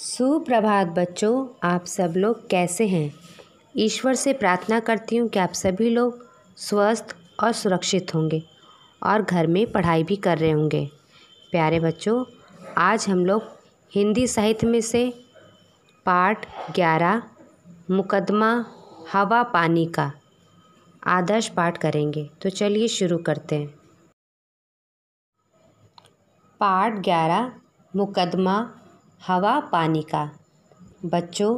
सुप्रभात बच्चों आप सब लोग कैसे हैं ईश्वर से प्रार्थना करती हूँ कि आप सभी लोग स्वस्थ और सुरक्षित होंगे और घर में पढ़ाई भी कर रहे होंगे प्यारे बच्चों आज हम लोग हिंदी साहित्य में से पाठ ग्यारह मुकदमा हवा पानी का आदर्श पाठ करेंगे तो चलिए शुरू करते हैं पाठ ग्यारह मुकदमा हवा पानी का बच्चों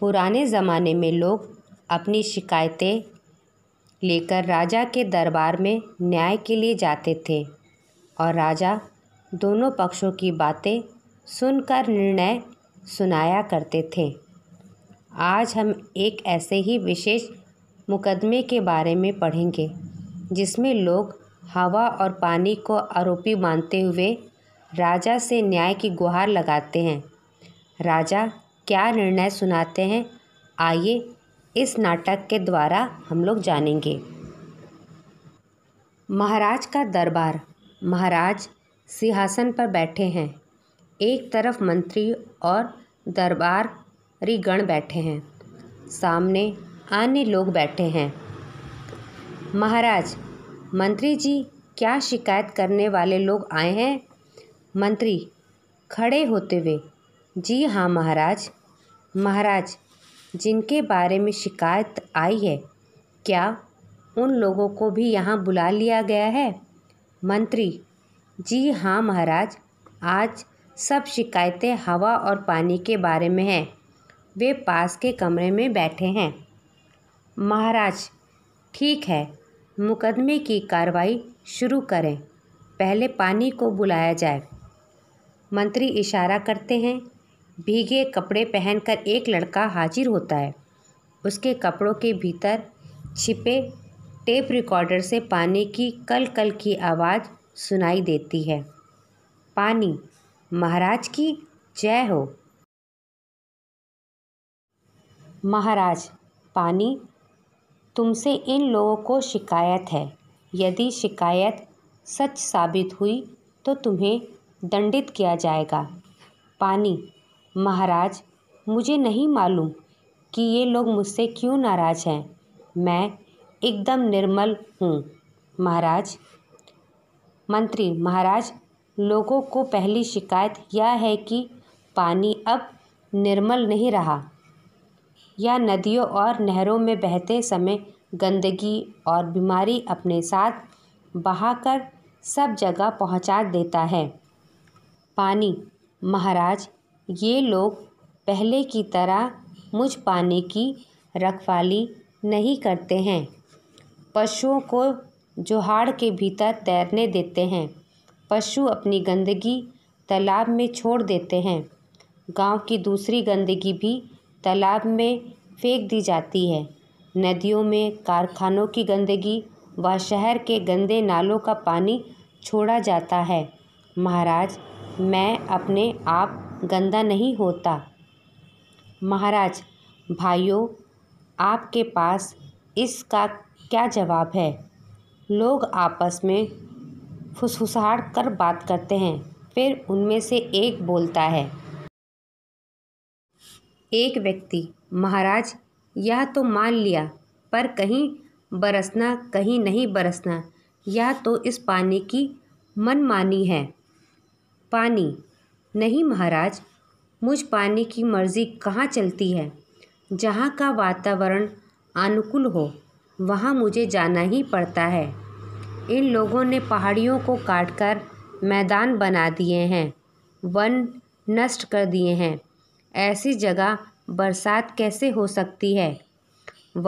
पुराने ज़माने में लोग अपनी शिकायतें लेकर राजा के दरबार में न्याय के लिए जाते थे और राजा दोनों पक्षों की बातें सुनकर निर्णय सुनाया करते थे आज हम एक ऐसे ही विशेष मुकदमे के बारे में पढ़ेंगे जिसमें लोग हवा और पानी को आरोपी मानते हुए राजा से न्याय की गुहार लगाते हैं राजा क्या निर्णय सुनाते हैं आइए इस नाटक के द्वारा हम लोग जानेंगे महाराज का दरबार महाराज सिंहासन पर बैठे हैं एक तरफ मंत्री और दरबार रिगण बैठे हैं सामने अन्य लोग बैठे हैं महाराज मंत्री जी क्या शिकायत करने वाले लोग आए हैं मंत्री खड़े होते हुए जी हाँ महाराज महाराज जिनके बारे में शिकायत आई है क्या उन लोगों को भी यहाँ बुला लिया गया है मंत्री जी हाँ महाराज आज सब शिकायतें हवा और पानी के बारे में हैं वे पास के कमरे में बैठे हैं महाराज ठीक है मुकदमे की कार्रवाई शुरू करें पहले पानी को बुलाया जाए मंत्री इशारा करते हैं भीगे कपड़े पहनकर एक लड़का हाजिर होता है उसके कपड़ों के भीतर छिपे टेप रिकॉर्डर से पानी की कल कल की आवाज़ सुनाई देती है पानी महाराज की जय हो महाराज पानी तुमसे इन लोगों को शिकायत है यदि शिकायत सच साबित हुई तो तुम्हें दंडित किया जाएगा पानी महाराज मुझे नहीं मालूम कि ये लोग मुझसे क्यों नाराज़ हैं मैं एकदम निर्मल हूँ महाराज मंत्री महाराज लोगों को पहली शिकायत यह है कि पानी अब निर्मल नहीं रहा या नदियों और नहरों में बहते समय गंदगी और बीमारी अपने साथ बहाकर सब जगह पहुंचा देता है पानी महाराज ये लोग पहले की तरह मुझ पानी की रखवाली नहीं करते हैं पशुओं को जोहाड़ के भीतर तैरने देते हैं पशु अपनी गंदगी तालाब में छोड़ देते हैं गांव की दूसरी गंदगी भी तालाब में फेंक दी जाती है नदियों में कारखानों की गंदगी व शहर के गंदे नालों का पानी छोड़ा जाता है महाराज मैं अपने आप गंदा नहीं होता महाराज भाइयों आपके पास इसका क्या जवाब है लोग आपस में फुसफुसाहट कर बात करते हैं फिर उनमें से एक बोलता है एक व्यक्ति महाराज यह तो मान लिया पर कहीं बरसना कहीं नहीं बरसना यह तो इस पानी की मनमानी है पानी नहीं महाराज मुझ पानी की मर्ज़ी कहाँ चलती है जहाँ का वातावरण अनुकूल हो वहाँ मुझे जाना ही पड़ता है इन लोगों ने पहाड़ियों को काटकर मैदान बना दिए हैं वन नष्ट कर दिए हैं ऐसी जगह बरसात कैसे हो सकती है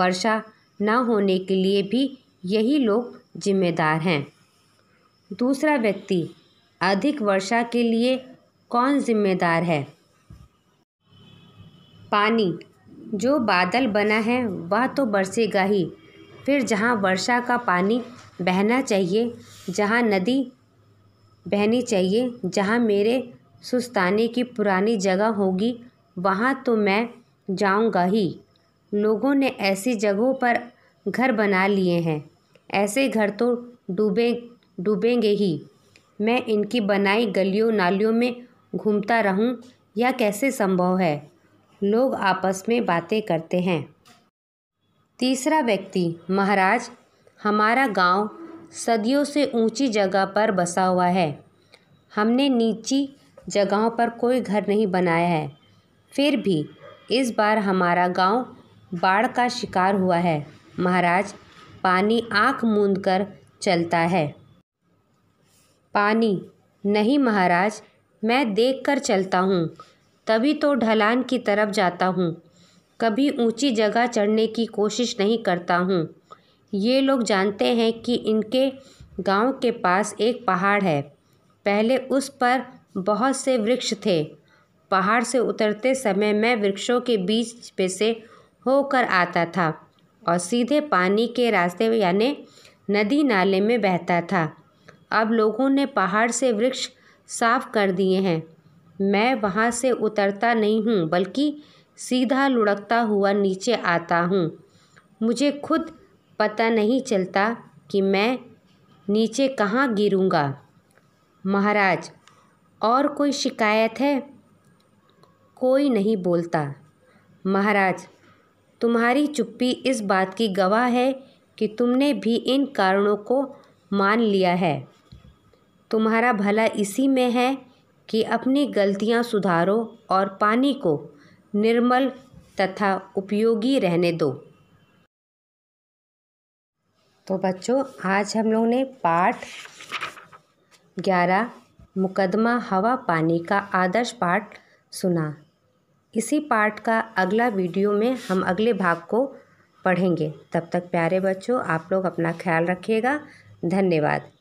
वर्षा न होने के लिए भी यही लोग जिम्मेदार हैं दूसरा व्यक्ति अधिक वर्षा के लिए कौन जिम्मेदार है पानी जो बादल बना है वह तो बरसेगा ही फिर जहाँ वर्षा का पानी बहना चाहिए जहाँ नदी बहनी चाहिए जहाँ मेरे सुस्ताने की पुरानी जगह होगी वहाँ तो मैं जाऊँगा ही लोगों ने ऐसी जगहों पर घर बना लिए हैं ऐसे घर तो डूबे डूबेंगे ही मैं इनकी बनाई गलियों नालियों में घूमता रहूँ यह कैसे संभव है लोग आपस में बातें करते हैं तीसरा व्यक्ति महाराज हमारा गांव सदियों से ऊंची जगह पर बसा हुआ है हमने नीची जगहों पर कोई घर नहीं बनाया है फिर भी इस बार हमारा गांव बाढ़ का शिकार हुआ है महाराज पानी आँख मूंद कर चलता है पानी नहीं महाराज मैं देख कर चलता हूँ तभी तो ढलान की तरफ जाता हूँ कभी ऊंची जगह चढ़ने की कोशिश नहीं करता हूँ ये लोग जानते हैं कि इनके गांव के पास एक पहाड़ है पहले उस पर बहुत से वृक्ष थे पहाड़ से उतरते समय मैं वृक्षों के बीच पे से होकर आता था और सीधे पानी के रास्ते यानी नदी नाले में बहता था अब लोगों ने पहाड़ से वृक्ष साफ कर दिए हैं मैं वहाँ से उतरता नहीं हूँ बल्कि सीधा लुढ़कता हुआ नीचे आता हूँ मुझे खुद पता नहीं चलता कि मैं नीचे कहाँ गिरूँगा महाराज और कोई शिकायत है कोई नहीं बोलता महाराज तुम्हारी चुप्पी इस बात की गवाह है कि तुमने भी इन कारणों को मान लिया है तुम्हारा भला इसी में है कि अपनी गलतियाँ सुधारो और पानी को निर्मल तथा उपयोगी रहने दो तो बच्चों आज हम लोगों ने पाठ ग्यारह मुकदमा हवा पानी का आदर्श पाठ सुना इसी पाठ का अगला वीडियो में हम अगले भाग को पढ़ेंगे तब तक प्यारे बच्चों आप लोग अपना ख्याल रखिएगा धन्यवाद